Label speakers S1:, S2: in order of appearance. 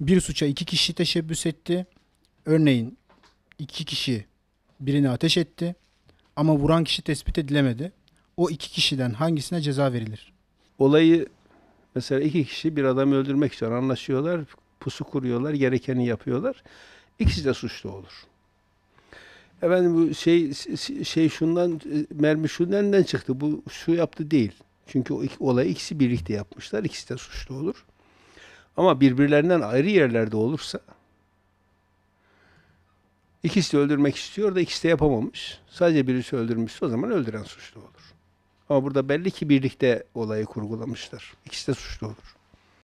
S1: bir suça iki kişi teşebbüs etti. Örneğin iki kişi birini ateş etti ama vuran kişi tespit edilemedi. O iki kişiden hangisine ceza verilir?
S2: Olayı mesela iki kişi bir adamı öldürmek için anlaşıyorlar, pusu kuruyorlar, gerekeni yapıyorlar. İkisi de suçlu olur. Efendim bu şey şey şundan mermi şundan çıktı. Bu şu yaptı değil. Çünkü o iki, olayı ikisi birlikte yapmışlar. İkisi de suçlu olur. Ama birbirlerinden ayrı yerlerde olursa ikisi de öldürmek istiyor da ikisi de yapamamış. Sadece birisi öldürmüşse o zaman öldüren suçlu olur. Ama burada belli ki birlikte olayı kurgulamışlar. İkisi de suçlu olur.